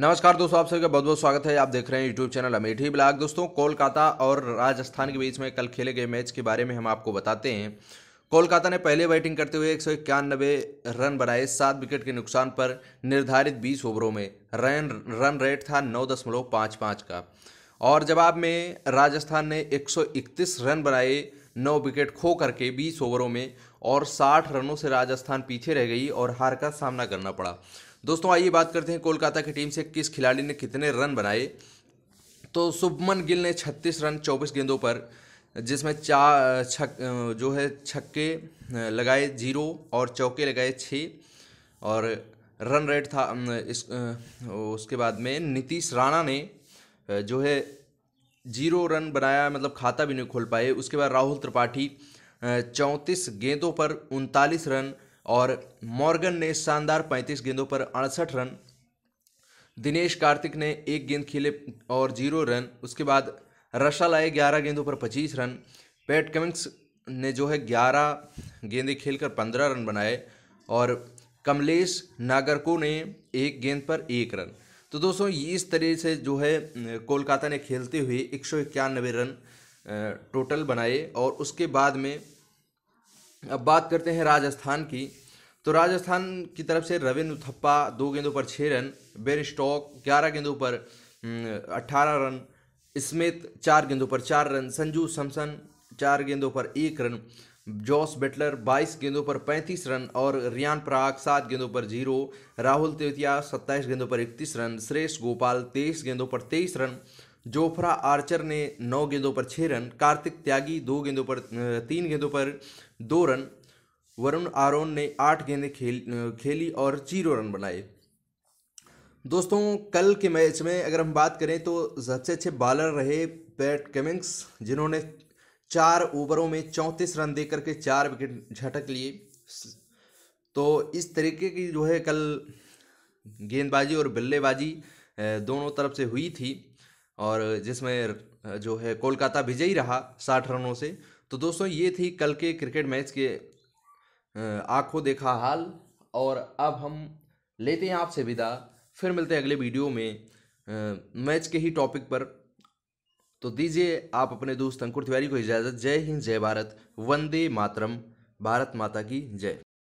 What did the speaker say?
नमस्कार दोस्तों आप सभी का बहुत बहुत स्वागत है आप देख रहे हैं यूट्यूब चैनल अमेठी ब्लॉग दोस्तों कोलकाता और राजस्थान के बीच में कल खेले गए मैच के बारे में हम आपको बताते हैं कोलकाता ने पहले बैटिंग करते हुए एक रन बनाए सात विकेट के नुकसान पर निर्धारित बीस ओवरों में रन रन रेट था नौ दशमलव पाँच पाँच का और जवाब में राजस्थान ने 131 रन बनाए नौ विकेट खो करके 20 ओवरों में और 60 रनों से राजस्थान पीछे रह गई और हार का सामना करना पड़ा दोस्तों आइए बात करते हैं कोलकाता की टीम से किस खिलाड़ी ने कितने रन बनाए तो शुभमन गिल ने 36 रन 24 गेंदों पर जिसमें चार छक जो है छक्के लगाए जीरो और चौके लगाए छः और रन रेट था इस उसके बाद में नीतीश राणा ने जो है जीरो रन बनाया मतलब खाता भी नहीं खोल पाए उसके बाद राहुल त्रिपाठी चौंतीस गेंदों पर उनतालीस रन और मॉर्गन ने शानदार पैंतीस गेंदों पर अड़सठ रन दिनेश कार्तिक ने एक गेंद खेले और जीरो रन उसके बाद रशा लाए ग्यारह गेंदों पर पच्चीस रन पैट कमिंग्स ने जो है ग्यारह गेंदें खेलकर पंद्रह रन बनाए और कमलेश नागरको ने एक गेंद पर एक रन तो दोस्तों इस तरह से जो है कोलकाता ने खेलते हुए एक रन टोटल बनाए और उसके बाद में अब बात करते हैं राजस्थान की तो राजस्थान की तरफ से रविंद्र थप्पा दो गेंदों पर छः रन बेन स्टॉक ग्यारह गेंदों पर हम्म, अट्ठारह रन स्मिथ चार गेंदों पर चार रन संजू सैमसन चार गेंदों पर एक रन जॉस बेटलर 22 गेंदों पर 35 रन और रियान पराग सात गेंदों पर जीरो राहुल तेतिया 27 गेंदों पर 31 रन श्रेष गोपाल 23 गेंदों पर 23 रन जोफ्रा आर्चर ने नौ गेंदों पर छः रन कार्तिक त्यागी दो गेंदों पर तीन गेंदों पर दो रन वरुण आरोन ने आठ गेंदें खेल खेली और जीरो रन बनाए दोस्तों कल के मैच में अगर हम बात करें तो सबसे अच्छे बॉलर रहे पैट कमिंग्स जिन्होंने चार ओवरों में चौंतीस रन दे करके चार विकेट झटक लिए तो इस तरीके की जो है कल गेंदबाजी और बल्लेबाजी दोनों तरफ से हुई थी और जिसमें जो है कोलकाता विजयी रहा साठ रनों से तो दोस्तों ये थी कल के क्रिकेट मैच के आँखों देखा हाल और अब हम लेते हैं आपसे विदा फिर मिलते हैं अगले वीडियो में मैच के ही टॉपिक पर तो दीजिए आप अपने दोस्त अंकुर तिवारी को इजाज़त जय हिंद जय भारत वंदे मातरम भारत माता की जय